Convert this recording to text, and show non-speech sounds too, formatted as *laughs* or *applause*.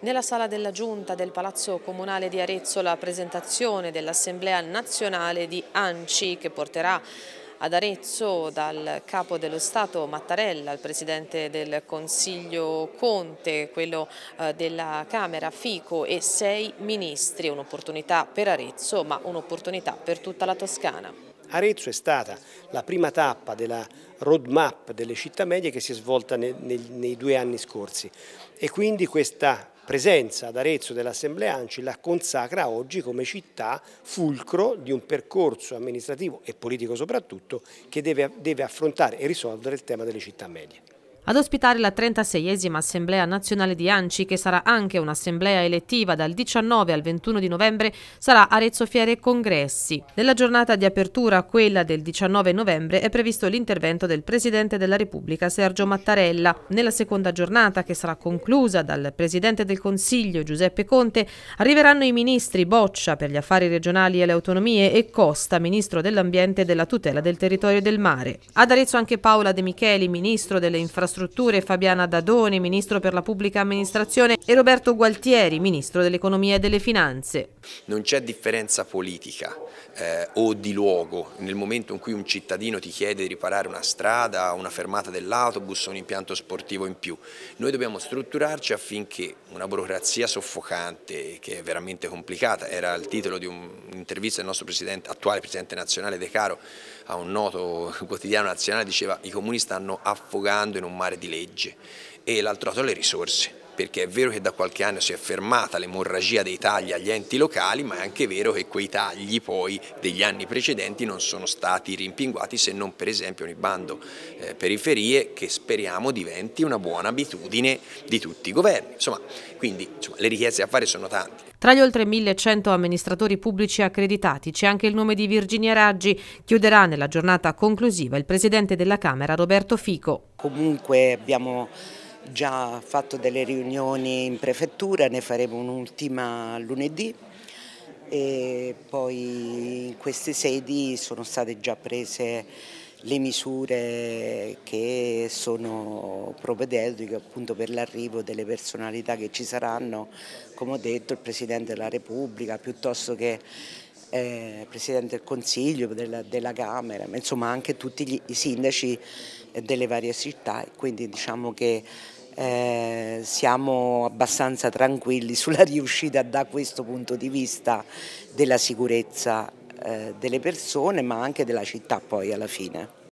Nella sala della Giunta del Palazzo Comunale di Arezzo la presentazione dell'Assemblea Nazionale di ANCI che porterà ad Arezzo dal capo dello Stato Mattarella al presidente del Consiglio Conte, quello eh, della Camera Fico e sei ministri, un'opportunità per Arezzo ma un'opportunità per tutta la Toscana. Arezzo è stata la prima tappa della roadmap delle città medie che si è svolta nei, nei due anni scorsi e quindi questa presenza ad Arezzo dell'Assemblea ANCI la consacra oggi come città fulcro di un percorso amministrativo e politico soprattutto che deve, deve affrontare e risolvere il tema delle città medie ad ospitare la 36esima Assemblea Nazionale di ANCI, che sarà anche un'assemblea elettiva dal 19 al 21 di novembre, sarà Arezzo Fiere e Congressi. Nella giornata di apertura, quella del 19 novembre, è previsto l'intervento del Presidente della Repubblica Sergio Mattarella. Nella seconda giornata, che sarà conclusa dal Presidente del Consiglio Giuseppe Conte, arriveranno i ministri Boccia per gli affari regionali e le autonomie e Costa, Ministro dell'Ambiente e della tutela del territorio e del mare. Ad Arezzo anche Paola De Micheli, Ministro delle Infrastrutture Infrastrutture, Fabiana Dadoni, Ministro per la Pubblica Amministrazione e Roberto Gualtieri, Ministro dell'Economia e delle Finanze. Non c'è differenza politica eh, o di luogo nel momento in cui un cittadino ti chiede di riparare una strada, una fermata dell'autobus o un impianto sportivo in più. Noi dobbiamo strutturarci affinché una burocrazia soffocante che è veramente complicata, era il titolo di un'intervista del nostro presidente, attuale Presidente nazionale De Caro a un noto quotidiano nazionale, diceva i comuni stanno affogando in un mare mare di legge e l'altro lato le risorse perché è vero che da qualche anno si è fermata l'emorragia dei tagli agli enti locali, ma è anche vero che quei tagli poi degli anni precedenti non sono stati rimpinguati se non per esempio nel bando eh, periferie che speriamo diventi una buona abitudine di tutti i governi. Insomma, quindi insomma, le richieste da fare sono tante. Tra gli oltre 1100 amministratori pubblici accreditati c'è anche il nome di Virginia Raggi. Chiuderà nella giornata conclusiva il presidente della Camera Roberto Fico. Comunque abbiamo già fatto delle riunioni in prefettura, ne faremo un'ultima lunedì e poi in queste sedi sono state già prese le misure che sono propedeutiche appunto per l'arrivo delle personalità che ci saranno, come ho detto il Presidente della Repubblica piuttosto che eh, Presidente del Consiglio, della, della Camera, ma insomma anche tutti gli, i sindaci delle varie città quindi diciamo che eh, siamo abbastanza tranquilli *laughs* sulla riuscita da questo punto di vista della sicurezza eh, delle persone ma anche della città poi alla fine.